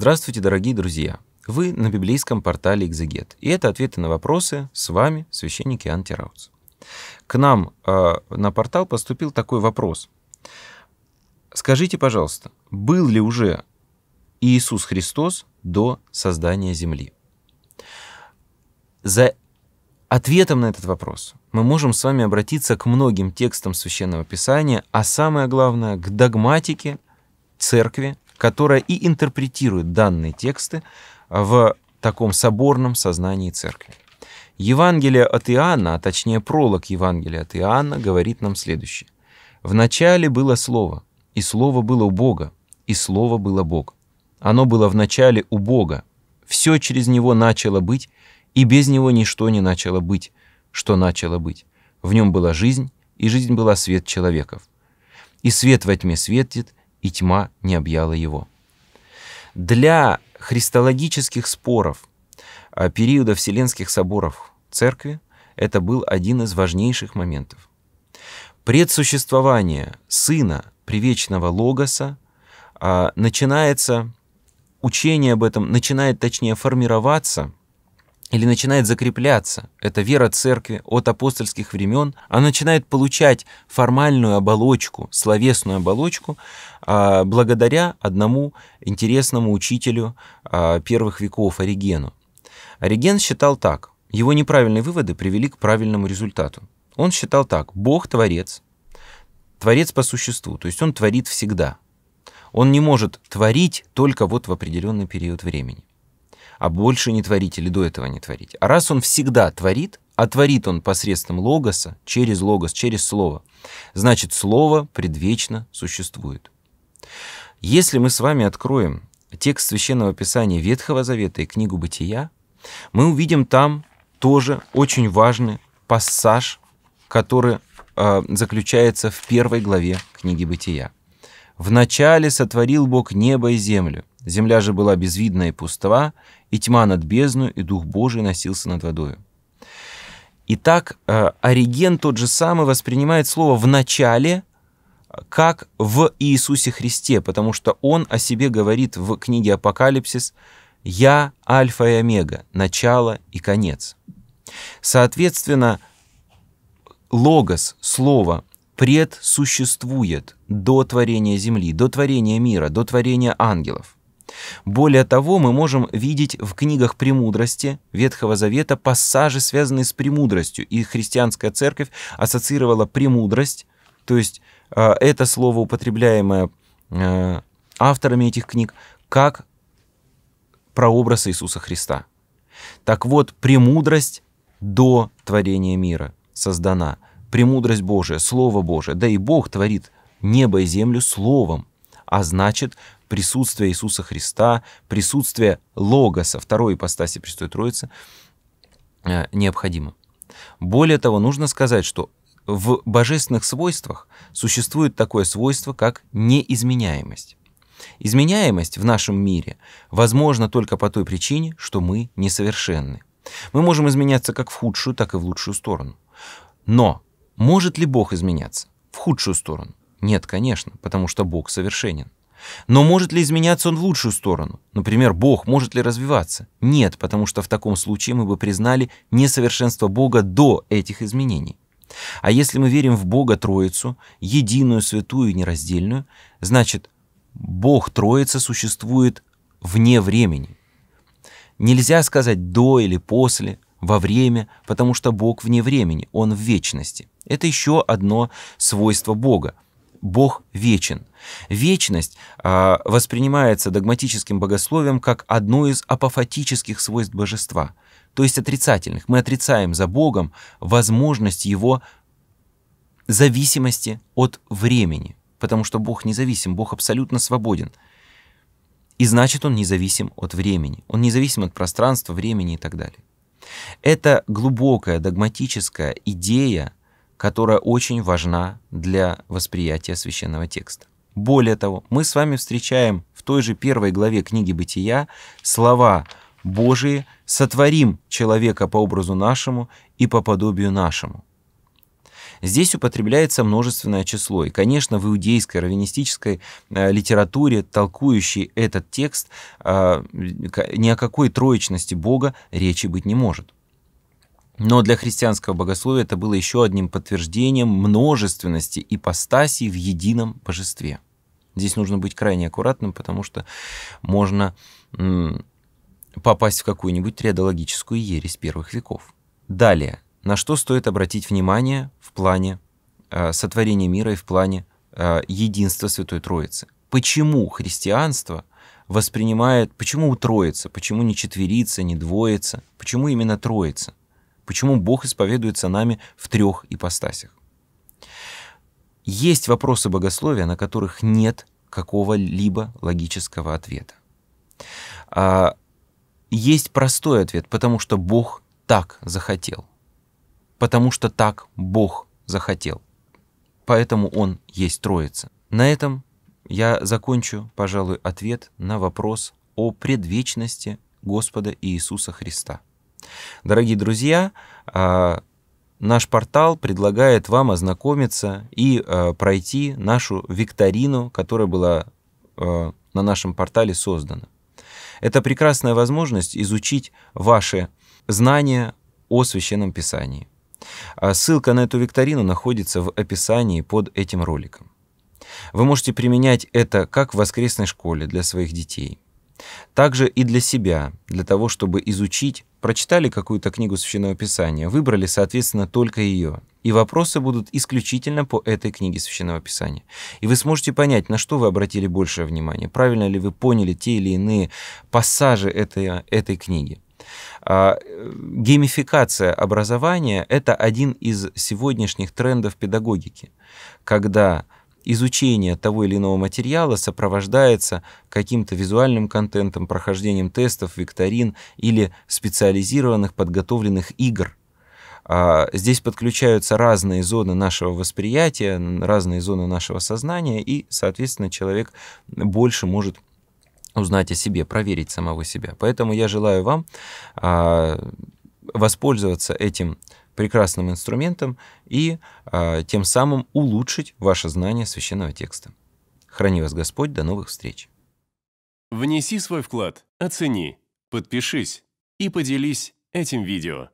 Здравствуйте, дорогие друзья! Вы на библейском портале «Экзегет», и это ответы на вопросы. С вами священник Иоанн Тераус. К нам э, на портал поступил такой вопрос. Скажите, пожалуйста, был ли уже Иисус Христос до создания Земли? За ответом на этот вопрос мы можем с вами обратиться к многим текстам Священного Писания, а самое главное, к догматике Церкви которая и интерпретирует данные тексты а, в таком соборном сознании церкви. Евангелие от Иоанна, а точнее пролог Евангелия от Иоанна, говорит нам следующее. в начале было Слово, и Слово было у Бога, и Слово было Бог. Оно было в начале у Бога, все через Него начало быть, и без Него ничто не начало быть, что начало быть. В Нем была жизнь, и жизнь была свет человеков. И свет во тьме светит, и тьма не объяла его. Для христологических споров а, периода Вселенских соборов церкви это был один из важнейших моментов. Предсуществование Сына Привечного Логоса а, начинается, учение об этом начинает, точнее, формироваться или начинает закрепляться, эта вера церкви от апостольских времен, она начинает получать формальную оболочку, словесную оболочку, а, благодаря одному интересному учителю а, первых веков Оригену. Ориген считал так, его неправильные выводы привели к правильному результату. Он считал так, Бог – творец, творец по существу, то есть он творит всегда. Он не может творить только вот в определенный период времени а больше не творить или до этого не творить. А раз он всегда творит, а творит он посредством логоса, через логос, через слово, значит, слово предвечно существует. Если мы с вами откроем текст Священного Писания Ветхого Завета и книгу Бытия, мы увидим там тоже очень важный пассаж, который э, заключается в первой главе книги Бытия. «В начале сотворил Бог небо и землю, Земля же была безвидна и пуста, и тьма над бездну, и Дух Божий носился над водою. Итак, э, Ориген тот же самый воспринимает слово «в начале», как в Иисусе Христе, потому что он о себе говорит в книге «Апокалипсис» «Я Альфа и Омега, начало и конец». Соответственно, логос, слово, предсуществует до творения земли, до творения мира, до творения ангелов. Более того, мы можем видеть в книгах «Премудрости» Ветхого Завета пассажи, связанные с премудростью, и христианская церковь ассоциировала премудрость, то есть э, это слово, употребляемое э, авторами этих книг, как прообраз Иисуса Христа. Так вот, премудрость до творения мира создана. Премудрость Божия, Слово Божие. Да и Бог творит небо и землю Словом а значит присутствие Иисуса Христа, присутствие Логоса, второй ипостаси Престой Троицы, э, необходимо. Более того, нужно сказать, что в божественных свойствах существует такое свойство, как неизменяемость. Изменяемость в нашем мире возможна только по той причине, что мы несовершенны. Мы можем изменяться как в худшую, так и в лучшую сторону. Но может ли Бог изменяться? В худшую сторону. Нет, конечно, потому что Бог совершенен. Но может ли изменяться он в лучшую сторону? Например, Бог может ли развиваться? Нет, потому что в таком случае мы бы признали несовершенство Бога до этих изменений. А если мы верим в Бога Троицу, единую, святую и нераздельную, значит, Бог Троица существует вне времени. Нельзя сказать до или после, во время, потому что Бог вне времени, Он в вечности. Это еще одно свойство Бога – Бог вечен. Вечность э, воспринимается догматическим богословием как одно из апофатических свойств божества, то есть отрицательных. Мы отрицаем за Богом возможность его зависимости от времени, потому что Бог независим, Бог абсолютно свободен. И значит, он независим от времени, он независим от пространства, времени и так далее. Это глубокая догматическая идея которая очень важна для восприятия священного текста. Более того, мы с вами встречаем в той же первой главе книги «Бытия» слова «Божии сотворим человека по образу нашему и по подобию нашему». Здесь употребляется множественное число. И, конечно, в иудейской раввинистической э, литературе, толкующей этот текст, э, ни о какой троечности Бога речи быть не может. Но для христианского богословия это было еще одним подтверждением множественности ипостасей в едином божестве. Здесь нужно быть крайне аккуратным, потому что можно попасть в какую-нибудь триадологическую ересь первых веков. Далее, на что стоит обратить внимание в плане э, сотворения мира и в плане э, единства Святой Троицы? Почему христианство воспринимает, почему Троица, почему не четверица, не двоица, почему именно Троица? Почему Бог исповедуется нами в трех ипостасях? Есть вопросы богословия, на которых нет какого-либо логического ответа. А, есть простой ответ, потому что Бог так захотел. Потому что так Бог захотел. Поэтому Он есть Троица. На этом я закончу, пожалуй, ответ на вопрос о предвечности Господа Иисуса Христа. Дорогие друзья, а, наш портал предлагает вам ознакомиться и а, пройти нашу викторину, которая была а, на нашем портале создана. Это прекрасная возможность изучить ваши знания о Священном Писании. Ссылка на эту викторину находится в описании под этим роликом. Вы можете применять это как в воскресной школе для своих детей – также и для себя, для того, чтобы изучить, прочитали какую-то книгу Священного Писания, выбрали, соответственно, только ее. И вопросы будут исключительно по этой книге Священного Писания. И вы сможете понять, на что вы обратили большее внимание, правильно ли вы поняли те или иные пассажи этой, этой книги. А, э, геймификация образования – это один из сегодняшних трендов педагогики, когда изучение того или иного материала сопровождается каким-то визуальным контентом, прохождением тестов, викторин или специализированных подготовленных игр. А, здесь подключаются разные зоны нашего восприятия, разные зоны нашего сознания, и, соответственно, человек больше может узнать о себе, проверить самого себя. Поэтому я желаю вам а, воспользоваться этим прекрасным инструментом и э, тем самым улучшить ваше знание священного текста. Храни вас Господь, до новых встреч. Внеси свой вклад, оцени, подпишись и поделись этим видео.